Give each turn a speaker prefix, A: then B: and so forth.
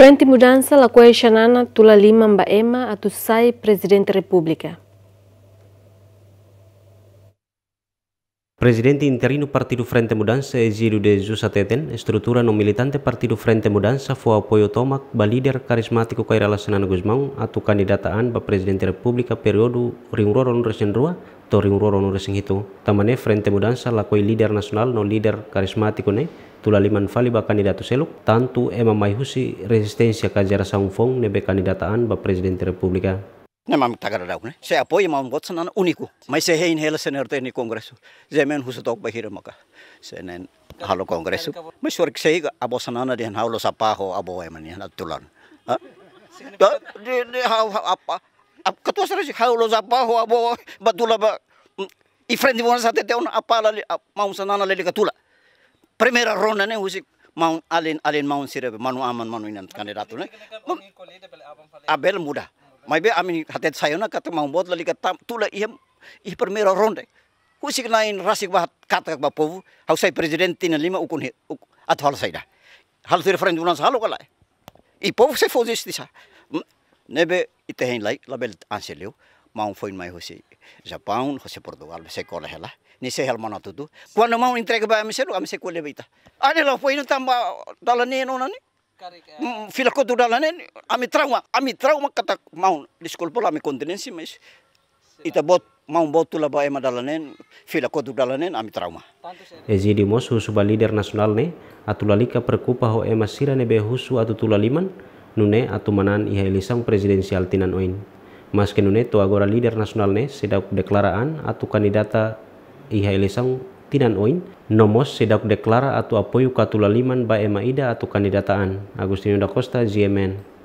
A: Frente Mudança la kuei xanana tula lima mba ema atu sai
B: Presidente República. Presidente interino Partido Frente Mudança Exílio de Jusa Teten, estrutura no militante Partido Frente Mudança foi apoio tomak ba líder carismático Kaira Senana Guzmão atu candidataan ba Presidente República período ringroro no Resen rua to ringroro no Resen hitu. Tamane Frente Mudança la kuei líder nacional no líder carismático ne tulaliman ba kandidato seluk tantu ema mai husi ka kajara sangfong nebe kandidataan ba presiden republika
A: Nemam tagar daun, saya apoy mam got sanan uniku, mai se hein hela te ni kongresu, zemen husutok bahira maka, senen halo kongresu, mai se ksei abo sanana dian haulo sapaho abo emani natulan, di di hau apa, ketua serasi haulo sapaho abo batula ba, di wona sate teon apa la mau sanana lali katula. primeira ronda né hoje mau alin alin mau sirab manu aman manu inan kandidato né abel muda mai be amin hatet sayo na kata mau bot lali kata tula iam i primeira ronda usik nain rasik bahat kata ba povu hausai presidente na lima ukun athal saida hal sir friend unas halo kala i povo se fozis disa nebe itehin lai label anselio mau foin mai hosi Japão, hosi Portugal, se cola hela. Ni se hel mana tutu. Quando mau entrega ba mi selo, am se cola beita. Ane lo foi no tamba dalane no nani. Mm, fila ko tu dalane, ami trauma, ami trauma kata mau di sekolah pola ami kontinensi mes Ita bot mau botu la ba ema dalanen, fila ko tu dalanen ami trauma.
B: Ezi di mosu suba leader nasional ne, atulalika perkupa ho ema sirane be husu atu tulaliman, nune atumanan manan iha presidensial tinan oin mas kendune to agora lider nasional ne sedak deklaraan atau kandidata iha tinan oin nomos sedak deklara atu apoyu katulaliman ba emaida atau kandidataan Agostinho da Costa ZMN.